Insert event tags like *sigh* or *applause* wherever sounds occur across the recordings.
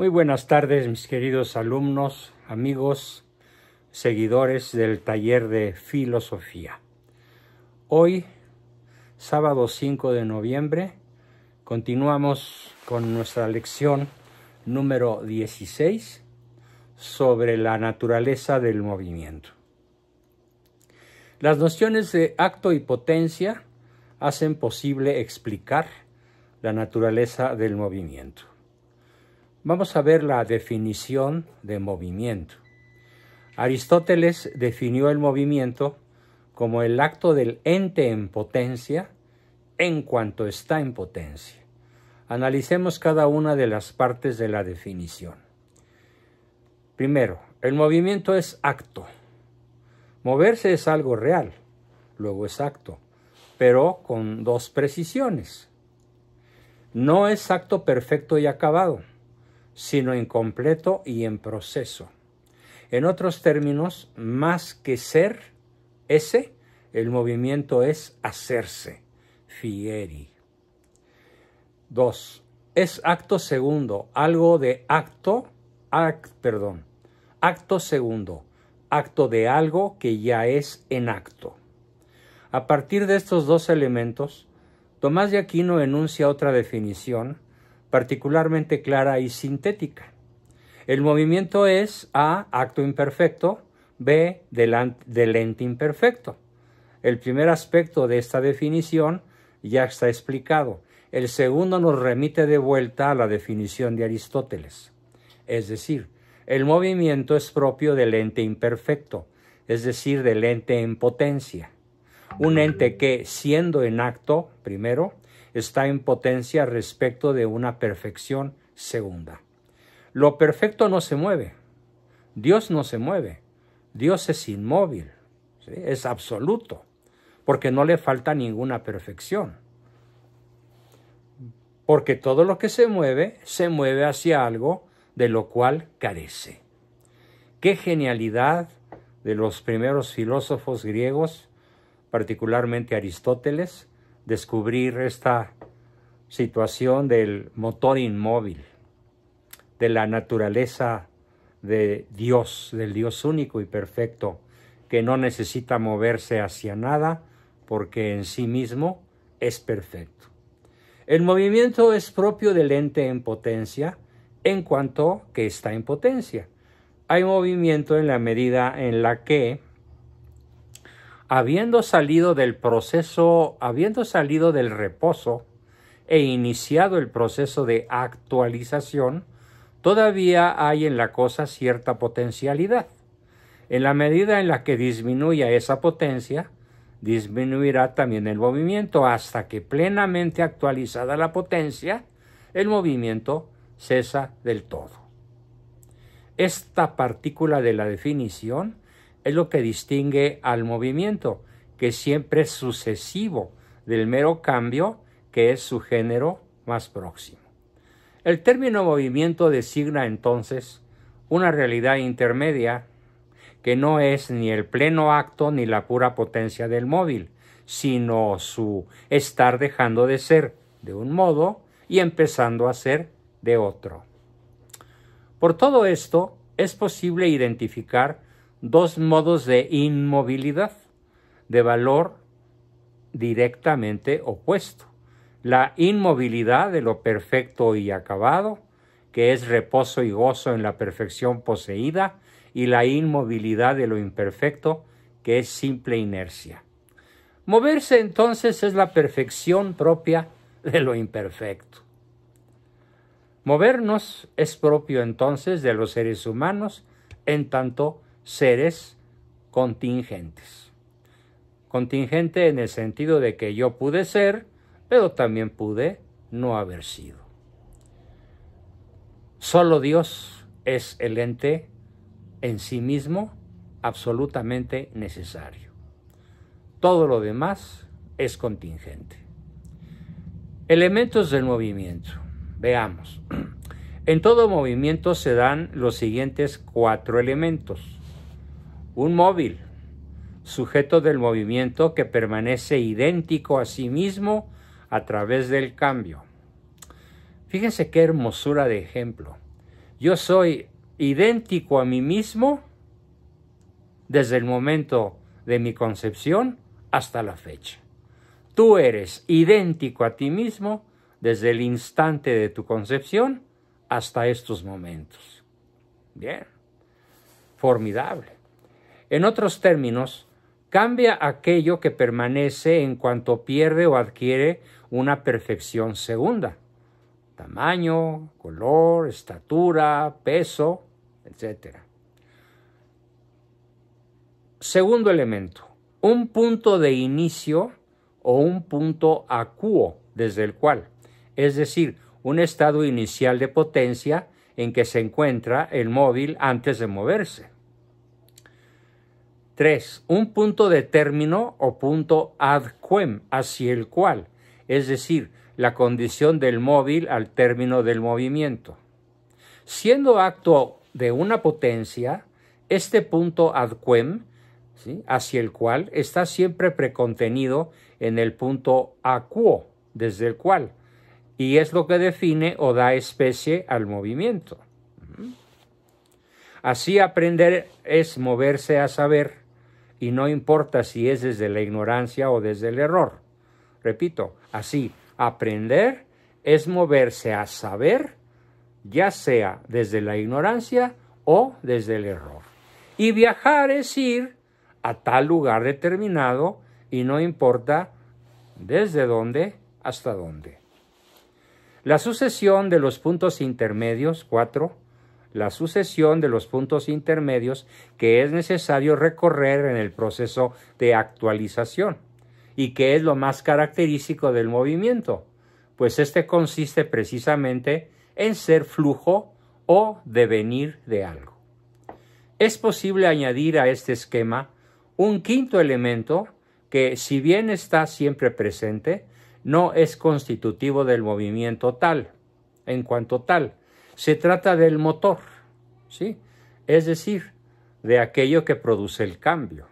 Muy buenas tardes, mis queridos alumnos, amigos, seguidores del taller de filosofía. Hoy, sábado 5 de noviembre, continuamos con nuestra lección número 16 sobre la naturaleza del movimiento. Las nociones de acto y potencia hacen posible explicar la naturaleza del movimiento. Vamos a ver la definición de movimiento. Aristóteles definió el movimiento como el acto del ente en potencia en cuanto está en potencia. Analicemos cada una de las partes de la definición. Primero, el movimiento es acto. Moverse es algo real, luego es acto, pero con dos precisiones. No es acto perfecto y acabado sino incompleto y en proceso. En otros términos, más que ser, ese, el movimiento es hacerse, fieri. 2. Es acto segundo, algo de acto, act, perdón, acto segundo, acto de algo que ya es en acto. A partir de estos dos elementos, Tomás de Aquino enuncia otra definición particularmente clara y sintética. El movimiento es A, acto imperfecto, B, del ente imperfecto. El primer aspecto de esta definición ya está explicado. El segundo nos remite de vuelta a la definición de Aristóteles. Es decir, el movimiento es propio del ente imperfecto, es decir, del ente en potencia. Un ente que, siendo en acto, primero, está en potencia respecto de una perfección segunda. Lo perfecto no se mueve. Dios no se mueve. Dios es inmóvil. Es absoluto. Porque no le falta ninguna perfección. Porque todo lo que se mueve, se mueve hacia algo de lo cual carece. Qué genialidad de los primeros filósofos griegos, particularmente Aristóteles, descubrir esta situación del motor inmóvil, de la naturaleza de Dios, del Dios único y perfecto, que no necesita moverse hacia nada porque en sí mismo es perfecto. El movimiento es propio del ente en potencia en cuanto que está en potencia. Hay movimiento en la medida en la que habiendo salido del proceso, habiendo salido del reposo e iniciado el proceso de actualización, todavía hay en la cosa cierta potencialidad. En la medida en la que disminuya esa potencia, disminuirá también el movimiento hasta que plenamente actualizada la potencia, el movimiento cesa del todo. Esta partícula de la definición es lo que distingue al movimiento, que siempre es sucesivo del mero cambio que es su género más próximo. El término movimiento designa entonces una realidad intermedia que no es ni el pleno acto ni la pura potencia del móvil, sino su estar dejando de ser de un modo y empezando a ser de otro. Por todo esto, es posible identificar dos modos de inmovilidad de valor directamente opuesto. La inmovilidad de lo perfecto y acabado, que es reposo y gozo en la perfección poseída, y la inmovilidad de lo imperfecto, que es simple inercia. Moverse entonces es la perfección propia de lo imperfecto. Movernos es propio entonces de los seres humanos en tanto seres contingentes. Contingente en el sentido de que yo pude ser, pero también pude no haber sido. Solo Dios es el ente en sí mismo absolutamente necesario. Todo lo demás es contingente. Elementos del movimiento. Veamos. *clears throat* En todo movimiento se dan los siguientes cuatro elementos un móvil, sujeto del movimiento que permanece idéntico a sí mismo a través del cambio. Fíjense qué hermosura de ejemplo. Yo soy idéntico a mí mismo desde el momento de mi concepción hasta la fecha. Tú eres idéntico a ti mismo desde el instante de tu concepción hasta estos momentos. Bien, formidable. En otros términos, cambia aquello que permanece en cuanto pierde o adquiere una perfección segunda. Tamaño, color, estatura, peso, etc. Segundo elemento, un punto de inicio o un punto acuo desde el cual, es decir, un estado inicial de potencia en que se encuentra el móvil antes de moverse. 3. Un punto de término o punto ad quem, hacia el cual, es decir, la condición del móvil al término del movimiento. Siendo acto de una potencia, este punto ad quem, hacia el cual, está siempre precontenido en el punto acuo, desde el cual, y es lo que define o da especie al movimiento. Así aprender es moverse a saber y no importa si es desde la ignorancia o desde el error. Repito, así, aprender es moverse a saber, ya sea desde la ignorancia o desde el error. Y viajar es ir a tal lugar determinado y no importa desde dónde hasta dónde. La sucesión de los puntos intermedios, cuatro, la sucesión de los puntos intermedios que es necesario recorrer en el proceso de actualización y que es lo más característico del movimiento, pues este consiste precisamente en ser flujo o devenir de algo. Es posible añadir a este esquema un quinto elemento que, si bien está siempre presente, no es constitutivo del movimiento tal, en cuanto tal, se trata del motor, ¿sí? Es decir, de aquello que produce el cambio.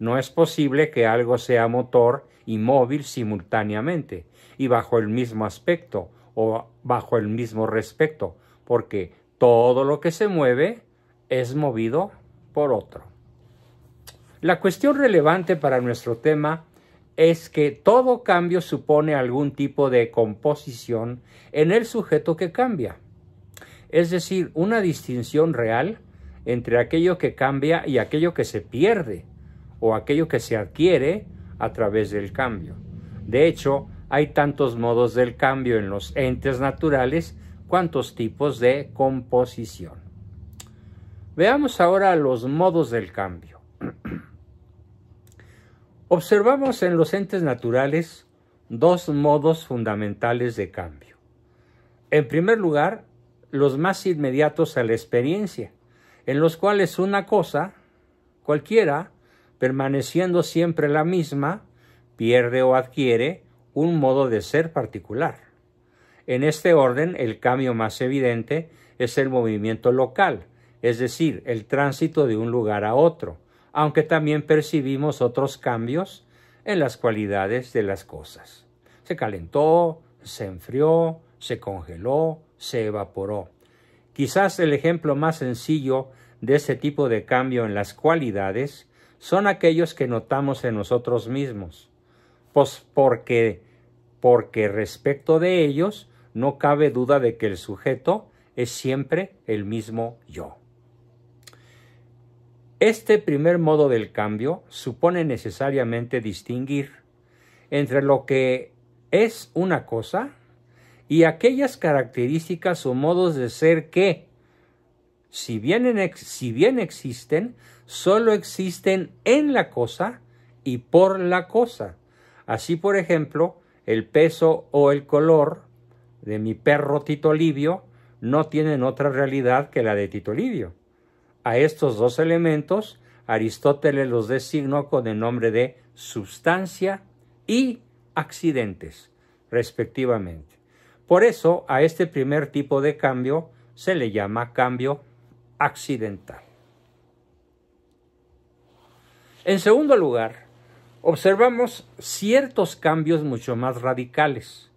No es posible que algo sea motor y móvil simultáneamente y bajo el mismo aspecto o bajo el mismo respecto, porque todo lo que se mueve es movido por otro. La cuestión relevante para nuestro tema es que todo cambio supone algún tipo de composición en el sujeto que cambia es decir, una distinción real entre aquello que cambia y aquello que se pierde o aquello que se adquiere a través del cambio. De hecho, hay tantos modos del cambio en los entes naturales cuantos tipos de composición. Veamos ahora los modos del cambio. *clears throat* Observamos en los entes naturales dos modos fundamentales de cambio. En primer lugar, los más inmediatos a la experiencia, en los cuales una cosa, cualquiera, permaneciendo siempre la misma, pierde o adquiere un modo de ser particular. En este orden, el cambio más evidente es el movimiento local, es decir, el tránsito de un lugar a otro, aunque también percibimos otros cambios en las cualidades de las cosas. Se calentó, se enfrió, se congeló, se evaporó. Quizás el ejemplo más sencillo de ese tipo de cambio en las cualidades son aquellos que notamos en nosotros mismos, pues porque, porque respecto de ellos no cabe duda de que el sujeto es siempre el mismo yo. Este primer modo del cambio supone necesariamente distinguir entre lo que es una cosa y aquellas características o modos de ser que, si bien, si bien existen, solo existen en la cosa y por la cosa. Así, por ejemplo, el peso o el color de mi perro Tito Livio no tienen otra realidad que la de Tito Livio. A estos dos elementos Aristóteles los designó con el nombre de sustancia y accidentes, respectivamente. Por eso a este primer tipo de cambio se le llama cambio accidental. En segundo lugar, observamos ciertos cambios mucho más radicales,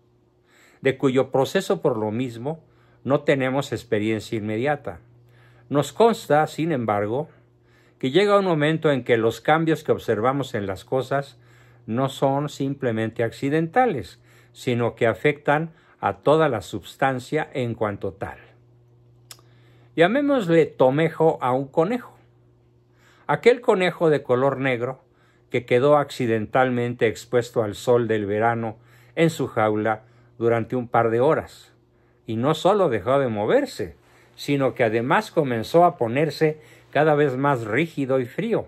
de cuyo proceso por lo mismo no tenemos experiencia inmediata. Nos consta, sin embargo, que llega un momento en que los cambios que observamos en las cosas no son simplemente accidentales, sino que afectan a toda la substancia en cuanto tal. Llamémosle tomejo a un conejo. Aquel conejo de color negro que quedó accidentalmente expuesto al sol del verano en su jaula durante un par de horas. Y no solo dejó de moverse, sino que además comenzó a ponerse cada vez más rígido y frío,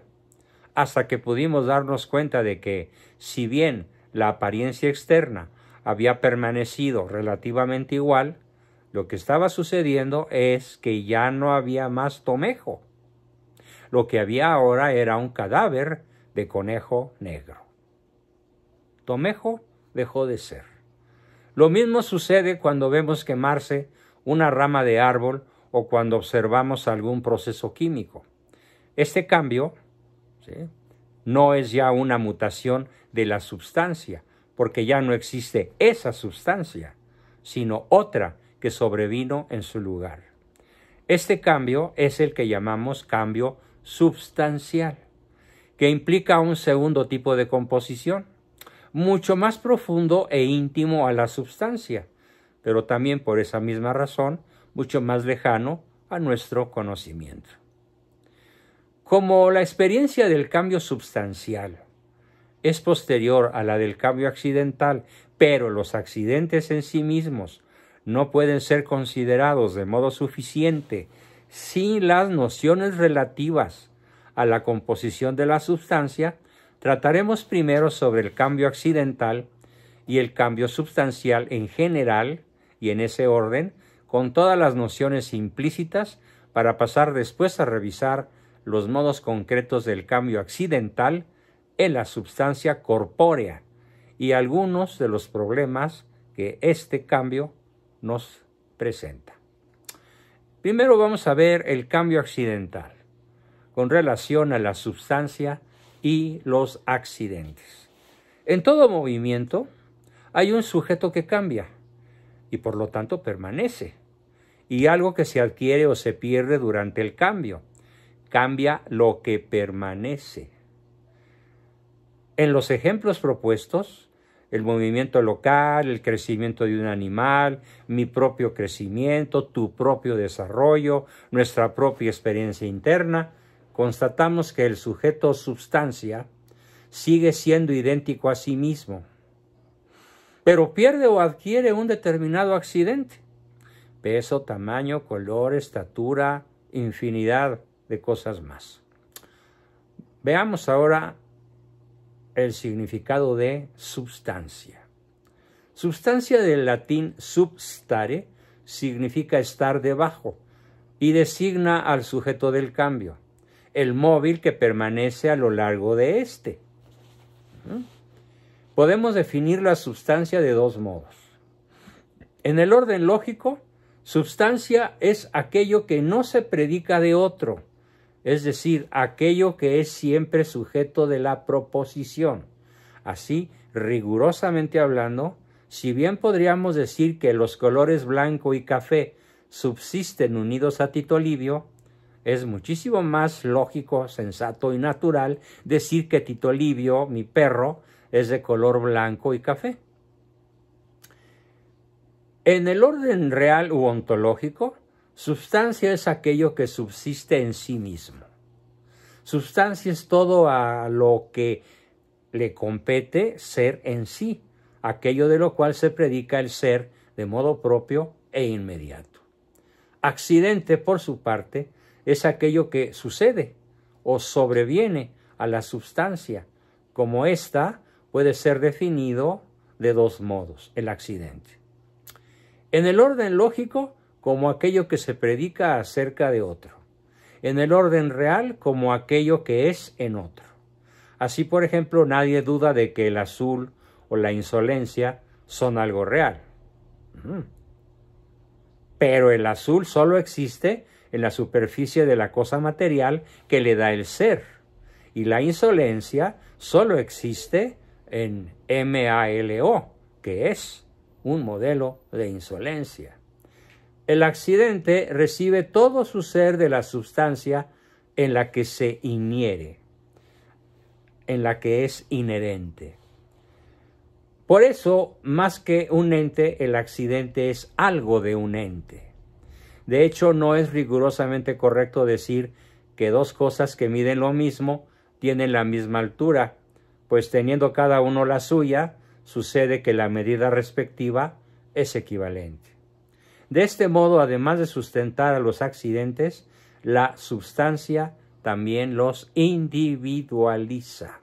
hasta que pudimos darnos cuenta de que, si bien la apariencia externa había permanecido relativamente igual, lo que estaba sucediendo es que ya no había más tomejo. Lo que había ahora era un cadáver de conejo negro. Tomejo dejó de ser. Lo mismo sucede cuando vemos quemarse una rama de árbol o cuando observamos algún proceso químico. Este cambio no es ya una mutación de la sustancia, porque ya no existe esa sustancia, sino otra que sobrevino en su lugar. Este cambio es el que llamamos cambio substancial, que implica un segundo tipo de composición, mucho más profundo e íntimo a la sustancia, pero también por esa misma razón, mucho más lejano a nuestro conocimiento. Como la experiencia del cambio substancial es posterior a la del cambio accidental, pero los accidentes en sí mismos no pueden ser considerados de modo suficiente sin las nociones relativas a la composición de la sustancia, trataremos primero sobre el cambio accidental y el cambio sustancial en general y en ese orden, con todas las nociones implícitas, para pasar después a revisar los modos concretos del cambio accidental en la sustancia corpórea y algunos de los problemas que este cambio nos presenta. Primero vamos a ver el cambio accidental con relación a la sustancia y los accidentes. En todo movimiento hay un sujeto que cambia y por lo tanto permanece y algo que se adquiere o se pierde durante el cambio. Cambia lo que permanece. En los ejemplos propuestos, el movimiento local, el crecimiento de un animal, mi propio crecimiento, tu propio desarrollo, nuestra propia experiencia interna, constatamos que el sujeto sustancia sigue siendo idéntico a sí mismo, pero pierde o adquiere un determinado accidente, peso, tamaño, color, estatura, infinidad de cosas más. Veamos ahora el significado de substancia. Substancia del latín substare significa estar debajo y designa al sujeto del cambio, el móvil que permanece a lo largo de éste. ¿Mm? Podemos definir la substancia de dos modos. En el orden lógico, substancia es aquello que no se predica de otro, es decir, aquello que es siempre sujeto de la proposición. Así, rigurosamente hablando, si bien podríamos decir que los colores blanco y café subsisten unidos a Tito Livio, es muchísimo más lógico, sensato y natural decir que Tito Livio, mi perro, es de color blanco y café. En el orden real u ontológico, Substancia es aquello que subsiste en sí mismo. Substancia es todo a lo que le compete ser en sí, aquello de lo cual se predica el ser de modo propio e inmediato. Accidente, por su parte, es aquello que sucede o sobreviene a la sustancia, como ésta puede ser definido de dos modos, el accidente. En el orden lógico, como aquello que se predica acerca de otro, en el orden real como aquello que es en otro. Así, por ejemplo, nadie duda de que el azul o la insolencia son algo real. Mm. Pero el azul solo existe en la superficie de la cosa material que le da el ser. Y la insolencia solo existe en MALO, que es un modelo de insolencia. El accidente recibe todo su ser de la sustancia en la que se inhiere, en la que es inherente. Por eso, más que un ente, el accidente es algo de un ente. De hecho, no es rigurosamente correcto decir que dos cosas que miden lo mismo tienen la misma altura, pues teniendo cada uno la suya, sucede que la medida respectiva es equivalente. De este modo, además de sustentar a los accidentes, la sustancia también los individualiza.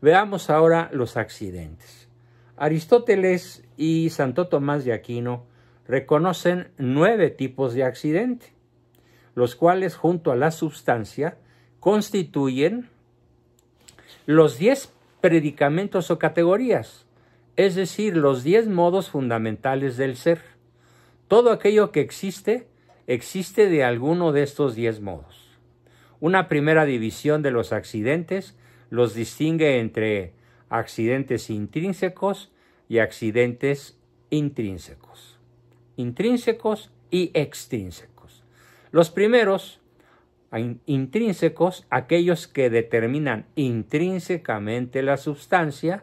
Veamos ahora los accidentes. Aristóteles y Santo Tomás de Aquino reconocen nueve tipos de accidente, los cuales junto a la sustancia constituyen los diez predicamentos o categorías, es decir, los diez modos fundamentales del ser. Todo aquello que existe existe de alguno de estos diez modos. Una primera división de los accidentes los distingue entre accidentes intrínsecos y accidentes intrínsecos. Intrínsecos y extrínsecos. Los primeros, intrínsecos, aquellos que determinan intrínsecamente la sustancia,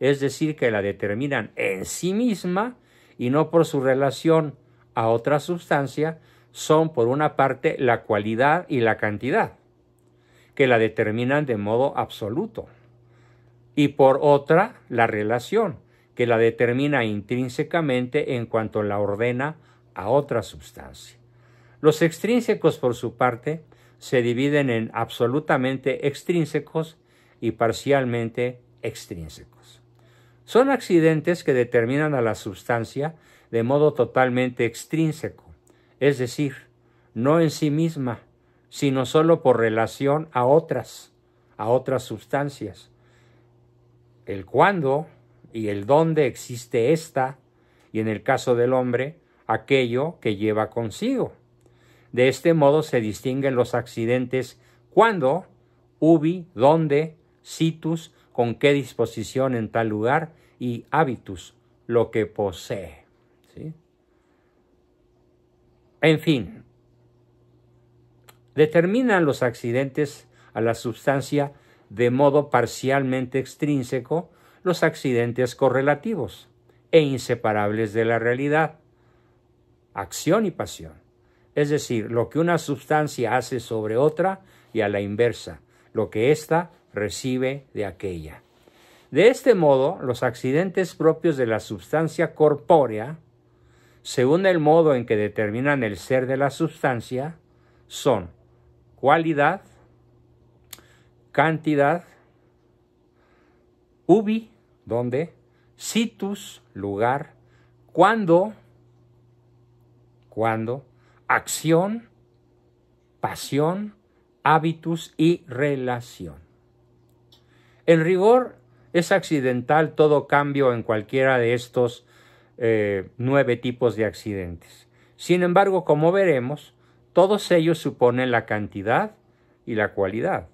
es decir, que la determinan en sí misma y no por su relación a otra sustancia son, por una parte, la cualidad y la cantidad, que la determinan de modo absoluto, y por otra, la relación, que la determina intrínsecamente en cuanto la ordena a otra sustancia. Los extrínsecos, por su parte, se dividen en absolutamente extrínsecos y parcialmente extrínsecos. Son accidentes que determinan a la sustancia de modo totalmente extrínseco, es decir, no en sí misma, sino sólo por relación a otras, a otras sustancias. El cuándo y el dónde existe esta, y en el caso del hombre, aquello que lleva consigo. De este modo se distinguen los accidentes cuándo, ubi, dónde, situs, con qué disposición en tal lugar y habitus, lo que posee. En fin, determinan los accidentes a la sustancia de modo parcialmente extrínseco los accidentes correlativos e inseparables de la realidad, acción y pasión, es decir, lo que una sustancia hace sobre otra y a la inversa, lo que ésta recibe de aquella. De este modo, los accidentes propios de la sustancia corpórea según el modo en que determinan el ser de la sustancia, son cualidad, cantidad, ubi, donde, situs, lugar, cuando, cuando, acción, pasión, hábitus y relación. En rigor, es accidental todo cambio en cualquiera de estos eh, nueve tipos de accidentes. Sin embargo, como veremos, todos ellos suponen la cantidad y la cualidad.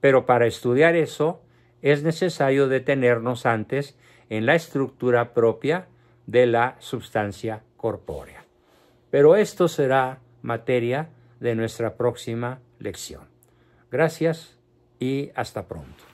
Pero para estudiar eso es necesario detenernos antes en la estructura propia de la sustancia corpórea. Pero esto será materia de nuestra próxima lección. Gracias y hasta pronto.